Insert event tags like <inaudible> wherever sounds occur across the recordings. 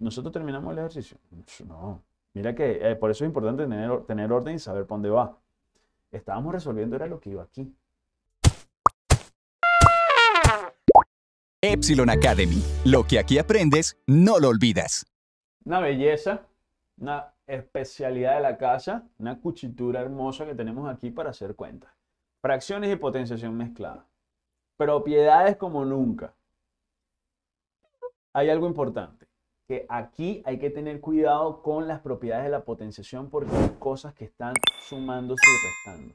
nosotros terminamos el ejercicio. No. Mira que eh, por eso es importante tener, orden y saber por dónde va. Estábamos resolviendo era lo que iba aquí. Epsilon Academy. Lo que aquí aprendes, no lo olvidas. Una belleza, una especialidad de la casa, una cuchitura hermosa que tenemos aquí para hacer cuentas. Fracciones y potenciación mezclada. Propiedades como nunca. Hay algo importante que aquí hay que tener cuidado con las propiedades de la potenciación porque hay cosas que están sumándose y restando.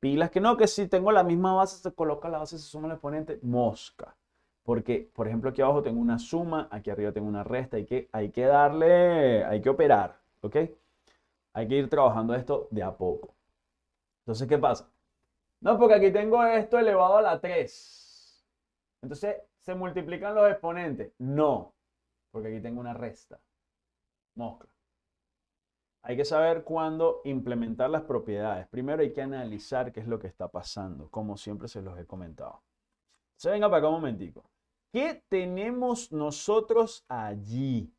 Pilas que no, que si tengo la misma base, se coloca la base, se suma el exponente, mosca. Porque, por ejemplo, aquí abajo tengo una suma, aquí arriba tengo una resta, hay que, hay que darle, hay que operar, ¿ok? Hay que ir trabajando esto de a poco. Entonces, ¿qué pasa? No, porque aquí tengo esto elevado a la 3. Entonces, ¿se multiplican los exponentes? No, porque aquí tengo una resta, mosca. Hay que saber cuándo implementar las propiedades. Primero hay que analizar qué es lo que está pasando, como siempre se los he comentado. Se venga para acá un momentico. ¿Qué tenemos nosotros allí?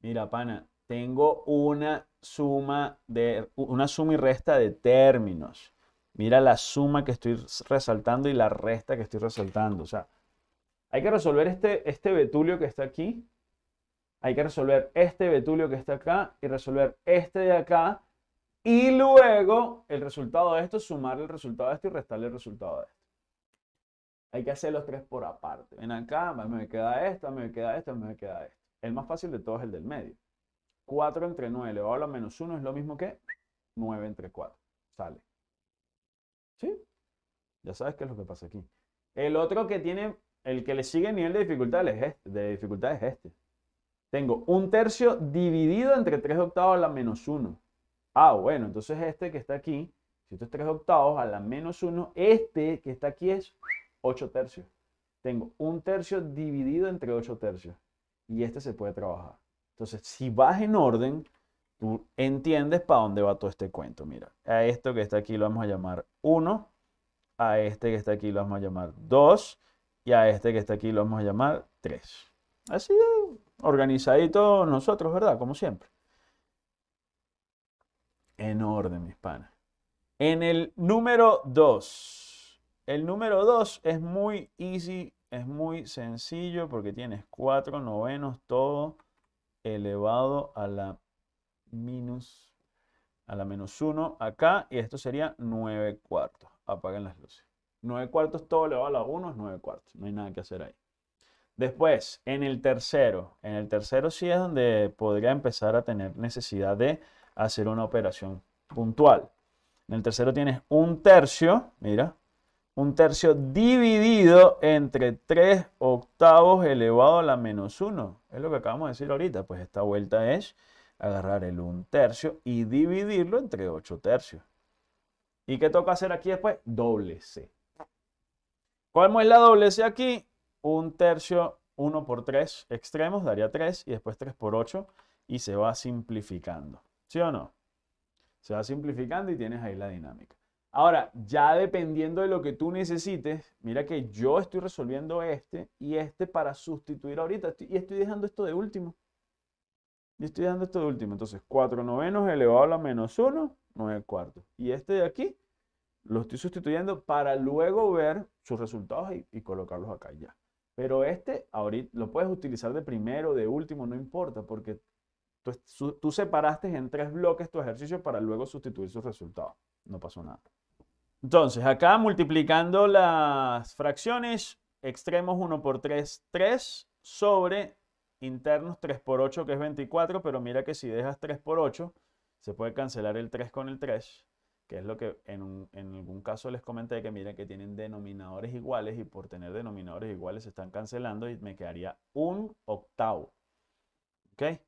Mira, pana, tengo una suma de una suma y resta de términos. Mira la suma que estoy resaltando y la resta que estoy resaltando. O sea, hay que resolver este, este betulio que está aquí hay que resolver este betulio que está acá y resolver este de acá. Y luego el resultado de esto, sumar el resultado de esto y restarle el resultado de esto. Hay que hacer los tres por aparte. Ven acá, me queda esto, me queda esto, me queda esto. El más fácil de todos es el del medio. 4 entre 9 elevado a la menos 1 es lo mismo que 9 entre 4. Sale. ¿Sí? Ya sabes qué es lo que pasa aquí. El otro que tiene, el que le sigue el nivel de dificultad es este, De dificultad es este. Tengo un tercio dividido entre 3 octavos a la menos 1. Ah, bueno, entonces este que está aquí, si esto es 3 octavos a la menos 1, este que está aquí es 8 tercios. Tengo un tercio dividido entre 8 tercios. Y este se puede trabajar. Entonces, si vas en orden, tú entiendes para dónde va todo este cuento. Mira, a esto que está aquí lo vamos a llamar 1, a este que está aquí lo vamos a llamar 2 y a este que está aquí lo vamos a llamar 3. Así es organizaditos nosotros, ¿verdad? Como siempre. En orden, mis panas. En el número 2. El número 2 es muy easy, es muy sencillo porque tienes 4 novenos, todo elevado a la a la menos 1 acá y esto sería 9 cuartos. Apaguen las luces. 9 cuartos todo elevado a la 1 es 9 cuartos. No hay nada que hacer ahí. Después, en el tercero, en el tercero sí es donde podría empezar a tener necesidad de hacer una operación puntual. En el tercero tienes un tercio, mira, un tercio dividido entre 3 octavos elevado a la menos 1. Es lo que acabamos de decir ahorita, pues esta vuelta es agarrar el 1 tercio y dividirlo entre 8 tercios. ¿Y qué toca hacer aquí después? Doble C. ¿Cuál es la doble C aquí? un tercio, 1 por 3 extremos, daría 3 y después 3 por 8 y se va simplificando. ¿Sí o no? Se va simplificando y tienes ahí la dinámica. Ahora, ya dependiendo de lo que tú necesites, mira que yo estoy resolviendo este y este para sustituir ahorita. y estoy dejando esto de último. Y estoy dejando esto de último. Entonces, 4 novenos elevado a la menos 1, 9 cuartos. Y este de aquí lo estoy sustituyendo para luego ver sus resultados y, y colocarlos acá ya. Pero este, ahorita lo puedes utilizar de primero, de último, no importa, porque tú, tú separaste en tres bloques tu ejercicio para luego sustituir sus resultados. No pasó nada. Entonces, acá multiplicando las fracciones, extremos 1 por 3, 3 sobre internos 3 por 8, que es 24, pero mira que si dejas 3 por 8, se puede cancelar el 3 con el 3 que es lo que en, algún caso les comenté que miren que tienen denominadores iguales y por tener denominadores iguales se están cancelando y me quedaría un octavo. ¿Ok?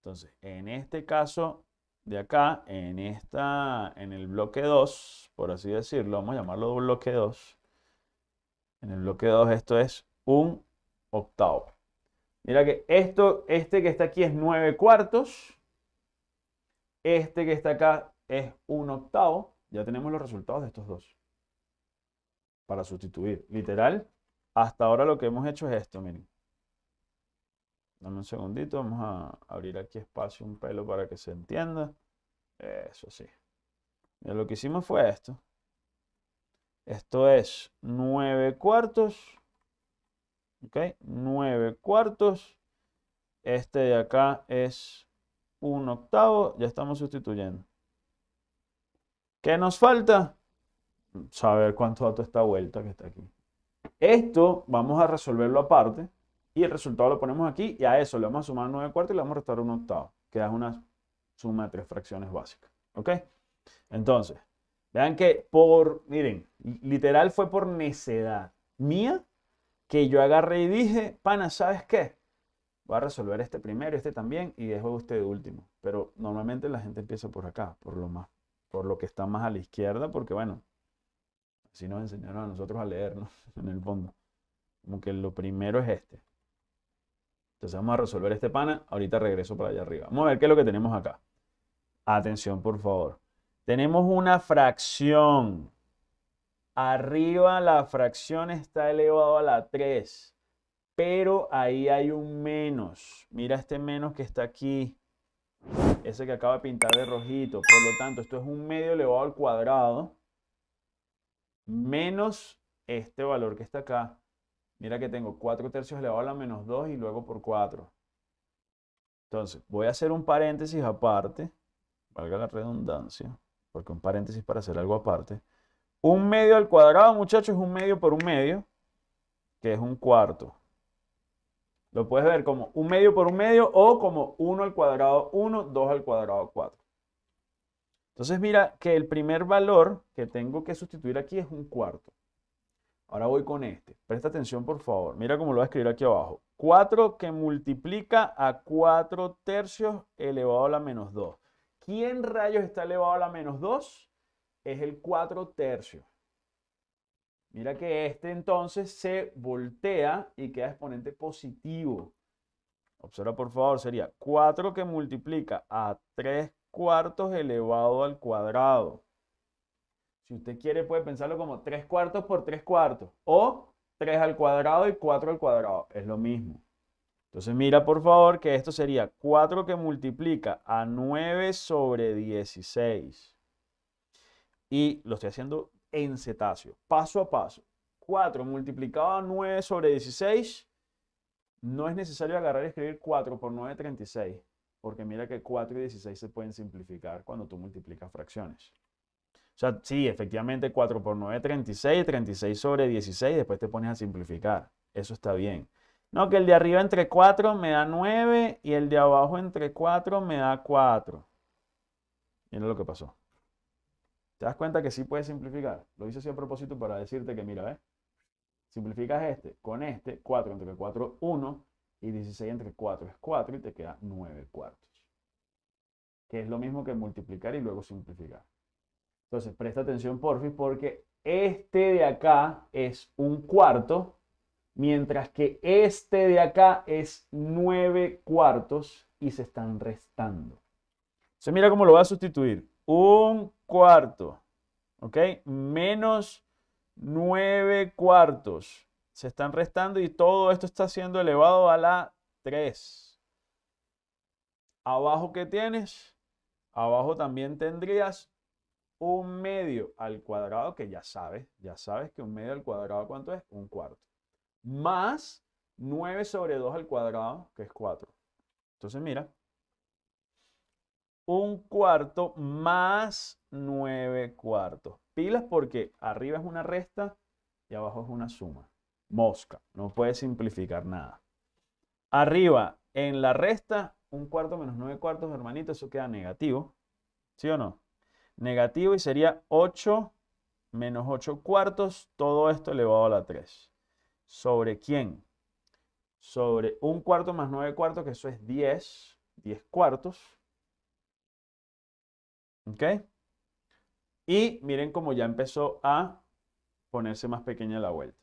Entonces, en este caso de acá, en, esta, en el bloque 2, por así decirlo, vamos a llamarlo bloque 2. En el bloque 2 esto es un octavo. Mira que esto, este que está aquí es 9 cuartos. Este que está acá es un octavo, ya tenemos los resultados de estos dos. Para sustituir. Literal, hasta ahora lo que hemos hecho es esto, miren. Dame un segundito, vamos a abrir aquí espacio un pelo para que se entienda. Eso sí. lo que hicimos fue esto. Esto es 9 cuartos. ¿Ok? 9 cuartos. Este de acá es un octavo. Ya estamos sustituyendo. ¿Qué nos falta? Saber cuánto dato está vuelta que está aquí. Esto vamos a resolverlo aparte y el resultado lo ponemos aquí y a eso le vamos a sumar 9 cuartos y le vamos a restar un octavo, que es una suma de tres fracciones básicas. ¿Ok? Entonces, vean que por, miren, literal fue por necedad mía que yo agarré y dije, pana, ¿sabes qué? Voy a resolver este primero, este también y dejo este de último. Pero normalmente la gente empieza por acá, por lo más por lo que está más a la izquierda, porque bueno, así nos enseñaron a nosotros a leernos <laughs> en el fondo. Como que lo primero es este. Entonces vamos a resolver este pana. Ahorita regreso para allá arriba. Vamos a ver qué es lo que tenemos acá. Atención, por favor. Tenemos una fracción. Arriba la fracción está elevado a la 3. Pero ahí hay un menos. Mira este menos que está aquí. Ese que acaba de pintar de rojito. Por lo tanto, esto es un medio elevado al cuadrado menos este valor que está acá. Mira que tengo 4 tercios elevado a la menos 2 y luego por 4. Entonces, voy a hacer un paréntesis aparte, valga la redundancia, porque un paréntesis para hacer algo aparte. Un medio al cuadrado, muchachos, es un medio por un medio, que es un cuarto. Lo puedes ver como un medio por un medio o como 1 al cuadrado 1, 2 al cuadrado 4. Entonces mira que el primer valor que tengo que sustituir aquí es un cuarto. Ahora voy con este. Presta atención por favor. Mira cómo lo voy a escribir aquí abajo. 4 que multiplica a 4 tercios elevado a la menos 2. ¿Quién rayos está elevado a la menos 2? Es el 4 tercios. Mira que este entonces se voltea y queda exponente positivo. Observa por favor, sería 4 que multiplica a 3 cuartos elevado al cuadrado. Si usted quiere puede pensarlo como 3 cuartos por 3 cuartos o 3 al cuadrado y 4 al cuadrado. Es lo mismo. Entonces mira por favor que esto sería 4 que multiplica a 9 sobre 16. Y lo estoy haciendo en cetáceo, paso a paso. 4 multiplicado a 9 sobre 16, no es necesario agarrar y escribir 4 por 9, 36, porque mira que 4 y 16 se pueden simplificar cuando tú multiplicas fracciones. O sea, sí, efectivamente 4 por 9, 36, 36 sobre 16, después te pones a simplificar. Eso está bien. No, que el de arriba entre 4 me da 9 y el de abajo entre 4 me da 4. Mira lo que pasó. ¿Te das cuenta que sí puedes simplificar? Lo hice así a propósito para decirte que, mira, ¿eh? simplificas este con este, 4 entre 4 es 1 y 16 entre 4 es 4 y te queda 9 cuartos. Que es lo mismo que multiplicar y luego simplificar. Entonces, presta atención, porfi, porque este de acá es un cuarto, mientras que este de acá es 9 cuartos y se están restando. Entonces, mira cómo lo voy a sustituir. Un cuarto. ¿Ok? Menos 9 cuartos. Se están restando y todo esto está siendo elevado a la 3. Abajo, que tienes? Abajo también tendrías un medio al cuadrado, que ya sabes, ya sabes que un medio al cuadrado, ¿cuánto es? Un cuarto. Más 9 sobre 2 al cuadrado, que es 4. Entonces, mira, un cuarto más nueve cuartos. Pilas porque arriba es una resta y abajo es una suma. Mosca, no puede simplificar nada. Arriba en la resta, un cuarto menos nueve cuartos, hermanito, eso queda negativo. ¿Sí o no? Negativo y sería 8 menos ocho cuartos, todo esto elevado a la 3. ¿Sobre quién? Sobre un cuarto más nueve cuartos, que eso es 10, 10 cuartos ¿Ok? Y miren cómo ya empezó a ponerse más pequeña la vuelta.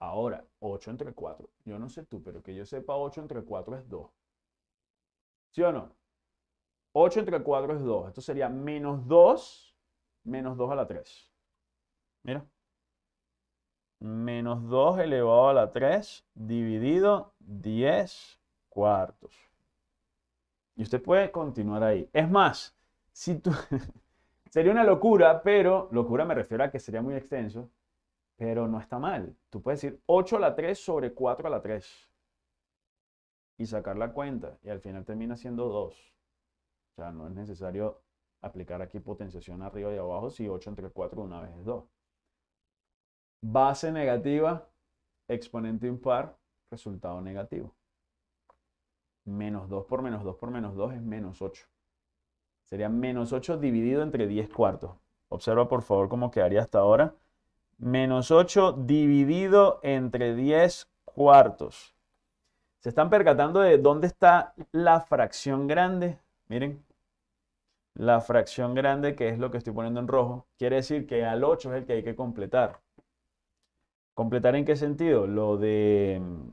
Ahora, 8 entre 4. Yo no sé tú, pero que yo sepa 8 entre 4 es 2. ¿Sí o no? 8 entre 4 es 2. Esto sería menos 2, menos 2 a la 3. Mira. Menos 2 elevado a la 3 dividido 10 cuartos. Y usted puede continuar ahí. Es más, si <laughs> sería una locura, pero locura me refiero a que sería muy extenso, pero no está mal. Tú puedes decir 8 a la 3 sobre 4 a la 3 y sacar la cuenta y al final termina siendo 2. O sea, no es necesario aplicar aquí potenciación arriba y abajo si 8 entre 4 una vez es 2. Base negativa, exponente impar, resultado negativo. Menos 2 por menos 2 por menos 2 es menos 8. Sería menos 8 dividido entre 10 cuartos. Observa por favor cómo quedaría hasta ahora. Menos 8 dividido entre 10 cuartos. ¿Se están percatando de dónde está la fracción grande? Miren, la fracción grande, que es lo que estoy poniendo en rojo, quiere decir que al 8 es el que hay que completar. ¿Completar en qué sentido? Lo de mm,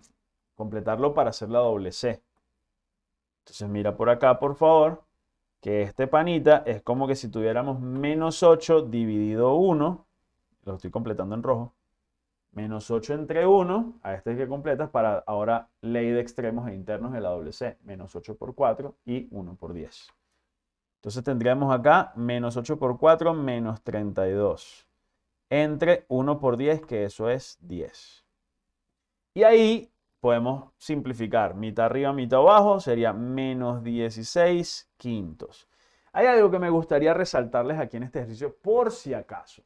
completarlo para hacer la doble C. Entonces mira por acá, por favor que este panita es como que si tuviéramos menos 8 dividido 1, lo estoy completando en rojo, menos 8 entre 1, a este que completas para ahora ley de extremos e internos de la doble C, menos 8 por 4 y 1 por 10. Entonces tendríamos acá menos 8 por 4 menos 32 entre 1 por 10, que eso es 10. Y ahí podemos simplificar. Mitad arriba, mitad abajo sería menos 16 quintos. Hay algo que me gustaría resaltarles aquí en este ejercicio, por si acaso,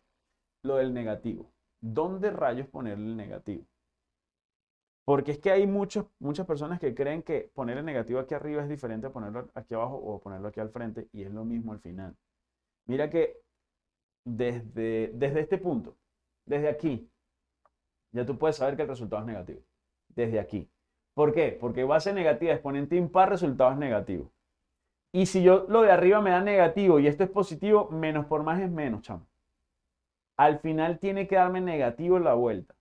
lo del negativo. ¿Dónde rayos poner el negativo? Porque es que hay muchas personas que creen que poner el negativo aquí arriba es diferente a ponerlo aquí abajo o ponerlo aquí al frente y es lo mismo al final. Mira que desde, desde este punto, desde aquí, ya tú puedes saber que el resultado es negativo desde aquí. ¿Por qué? Porque base negativa, exponente impar, resultado es negativo. Y si yo lo de arriba me da negativo y esto es positivo, menos por más es menos, chamo. Al final tiene que darme negativo la vuelta.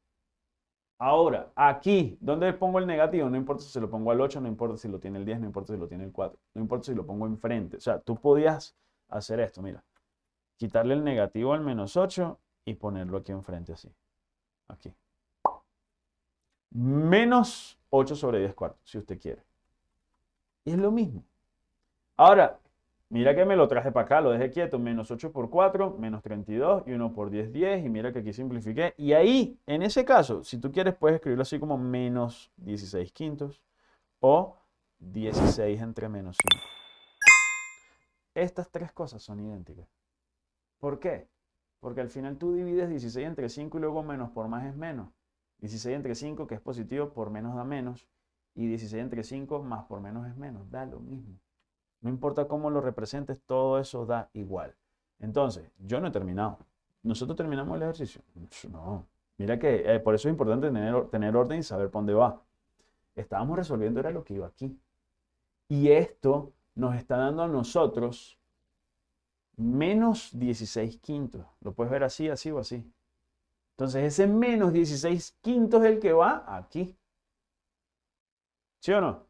Ahora, aquí, ¿dónde pongo el negativo? No importa si lo pongo al 8, no importa si lo tiene el 10, no importa si lo tiene el 4, no importa si lo pongo enfrente. O sea, tú podías hacer esto, mira. Quitarle el negativo al menos 8 y ponerlo aquí enfrente así. Aquí menos 8 sobre 10 cuartos, si usted quiere. Y es lo mismo. Ahora, mira que me lo traje para acá, lo dejé quieto, menos 8 por 4, menos 32 y 1 por 10, 10, y mira que aquí simplifiqué. Y ahí, en ese caso, si tú quieres, puedes escribirlo así como menos 16 quintos o 16 entre menos 5. Estas tres cosas son idénticas. ¿Por qué? Porque al final tú divides 16 entre 5 y luego menos por más es menos. 16 entre 5, que es positivo, por menos da menos. Y 16 entre 5 más por menos es menos, da lo mismo. No importa cómo lo representes, todo eso da igual. Entonces, yo no he terminado. ¿Nosotros terminamos el ejercicio? No. Mira que eh, por eso es importante tener, tener orden y saber por dónde va. Estábamos resolviendo era lo que iba aquí. Y esto nos está dando a nosotros menos 16 quintos. Lo puedes ver así, así o así. Entonces ese menos 16 quintos es el que va aquí. ¿Sí o no?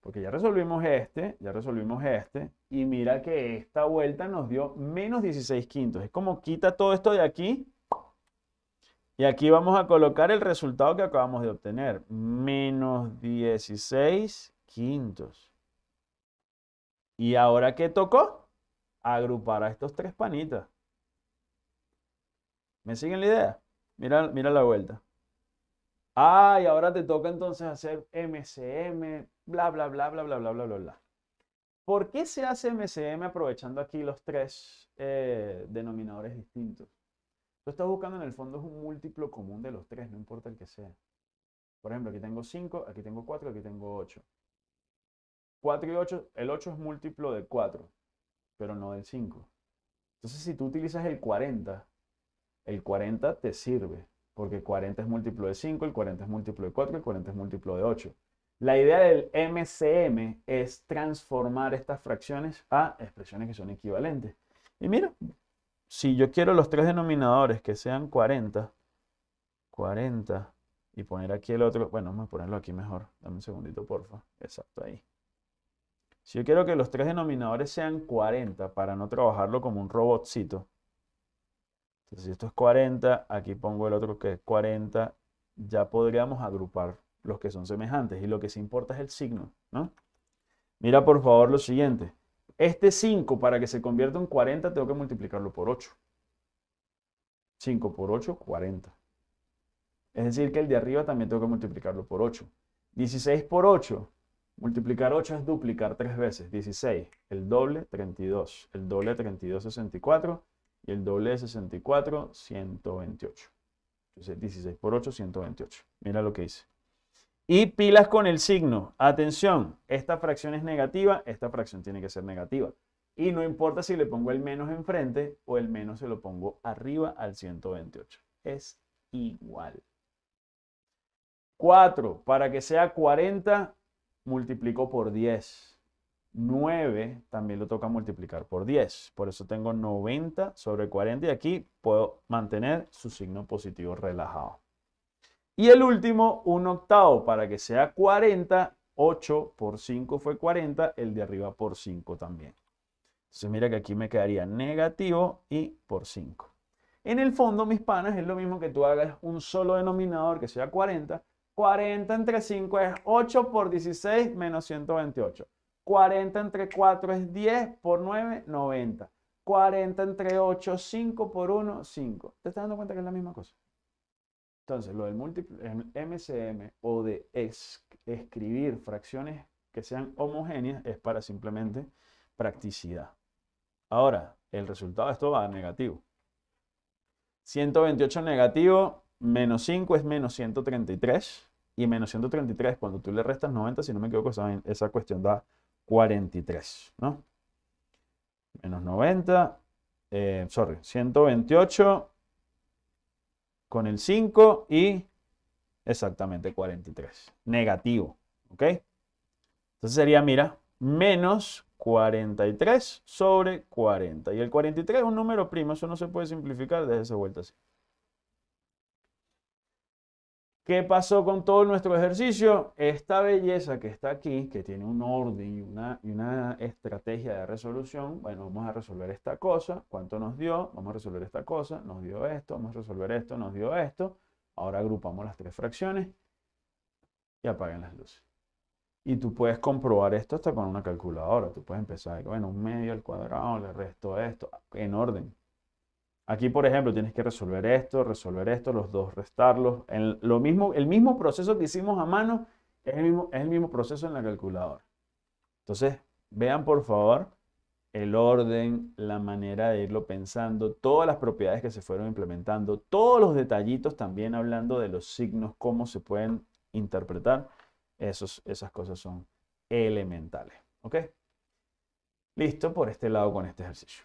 Porque ya resolvimos este, ya resolvimos este. Y mira que esta vuelta nos dio menos 16 quintos. Es como quita todo esto de aquí. Y aquí vamos a colocar el resultado que acabamos de obtener. Menos 16 quintos. ¿Y ahora qué tocó? Agrupar a estos tres panitas. ¿Me siguen la idea? Mira, la vuelta. Ah, y ahora te toca entonces hacer MCM, bla, bla, bla, bla, bla, bla, bla, bla, bla. ¿Por qué se hace MCM aprovechando aquí los tres eh, denominadores distintos? Tú estás buscando en el fondo un múltiplo común de los tres, no importa el que sea. Por ejemplo, aquí tengo 5, aquí tengo 4, aquí tengo 8. 4 y 8, el 8 es múltiplo de 4, pero no del 5. Entonces, si tú utilizas el 40 el 40 te sirve, porque 40 es múltiplo de 5, el 40 es múltiplo de 4, el 40 es múltiplo de 8. La idea del MCM es transformar estas fracciones a expresiones que son equivalentes. Y mira, si yo quiero los tres denominadores que sean 40, 40, y poner aquí el otro, bueno, vamos a ponerlo aquí mejor. Dame un segundito, porfa. Exacto, ahí. Si yo quiero que los tres denominadores sean 40 para no trabajarlo como un robotcito, entonces, si esto es 40, aquí pongo el otro que es 40, ya podríamos agrupar los que son semejantes. Y lo que sí importa es el signo, ¿no? Mira por favor lo siguiente. Este 5, para que se convierta en 40, tengo que multiplicarlo por 8. 5 por 8, 40. Es decir, que el de arriba también tengo que multiplicarlo por 8. 16 por 8. Multiplicar 8 es duplicar 3 veces. 16. El doble, 32. El doble, 32, 64 y el doble de 64, 128. Entonces 16 por 8, 128. Mira lo que hice. Y pilas con el signo. Atención, esta fracción es negativa, esta fracción tiene que ser negativa. Y no importa si le pongo el menos enfrente o el menos se lo pongo arriba al 128. Es igual. 4, para que sea 40, multiplico por 10. 9 también lo toca multiplicar por 10. Por eso tengo 90 sobre 40 y aquí puedo mantener su signo positivo relajado. Y el último, un octavo, para que sea 40, 8 por 5 fue 40, el de arriba por 5 también. Entonces mira que aquí me quedaría negativo y por 5. En el fondo, mis panas, es lo mismo que tú hagas un solo denominador que sea 40. 40 entre 5 es 8 por 16 menos 128. 40 entre 4 es 10, por 9, 90. 40 entre 8, 5 por 1, 5. ¿Te estás dando cuenta que es la misma cosa? Entonces, lo del múltiplo, MCM o de escribir fracciones que sean homogéneas es para simplemente practicidad. Ahora, el resultado de esto va a negativo. 128 negativo, menos 5 es menos 133. Y menos 133, cuando tú le restas 90, si no me equivoco, esa cuestión da 43, ¿no? Menos 90, eh, sorry, 128 con el 5 y exactamente 43, negativo, ¿ok? Entonces sería, mira, menos 43 sobre 40. Y el 43 es un número primo, eso no se puede simplificar, desde esa vuelta así. ¿Qué pasó con todo nuestro ejercicio? Esta belleza que está aquí, que tiene un orden y una, estrategia de resolución, bueno, vamos a resolver esta cosa, ¿cuánto nos dio? Vamos a resolver esta cosa, nos dio esto, vamos a resolver esto, nos dio esto. Ahora agrupamos las tres fracciones y apaguen las luces. Y tú puedes comprobar esto hasta con una calculadora. Tú puedes empezar, bueno, un medio al cuadrado, le resto esto, en orden. Aquí, por ejemplo, tienes que resolver esto, resolver esto, los dos restarlos. El, lo mismo, el mismo proceso que hicimos a mano es el mismo, proceso en la calculadora. Entonces, vean por favor el orden, la manera de irlo pensando, todas las propiedades que se fueron implementando, todos los detallitos también hablando de los signos, cómo se pueden interpretar. Esos, esas cosas son elementales. ¿Ok? Listo por este lado con este ejercicio.